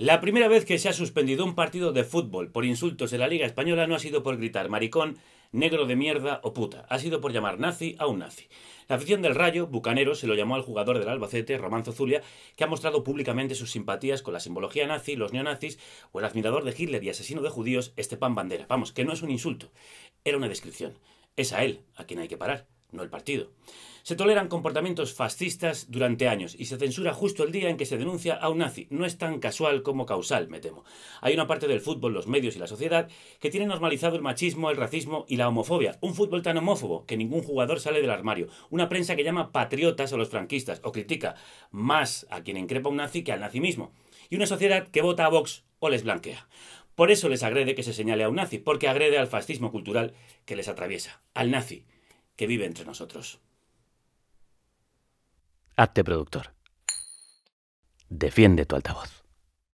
La primera vez que se ha suspendido un partido de fútbol por insultos en la Liga Española no ha sido por gritar maricón, negro de mierda o puta, ha sido por llamar nazi a un nazi. La afición del Rayo, Bucanero, se lo llamó al jugador del Albacete, Romanzo Zulia, que ha mostrado públicamente sus simpatías con la simbología nazi, los neonazis o el admirador de Hitler y asesino de judíos, Esteban Bandera. Vamos, que no es un insulto, era una descripción. Es a él a quien hay que parar no el partido. Se toleran comportamientos fascistas durante años y se censura justo el día en que se denuncia a un nazi. No es tan casual como causal, me temo. Hay una parte del fútbol, los medios y la sociedad que tiene normalizado el machismo, el racismo y la homofobia. Un fútbol tan homófobo que ningún jugador sale del armario. Una prensa que llama patriotas a los franquistas o critica más a quien increpa un nazi que al nazi mismo. Y una sociedad que vota a Vox o les blanquea. Por eso les agrede que se señale a un nazi, porque agrede al fascismo cultural que les atraviesa, al nazi que vive entre nosotros. Hazte productor. Defiende tu altavoz.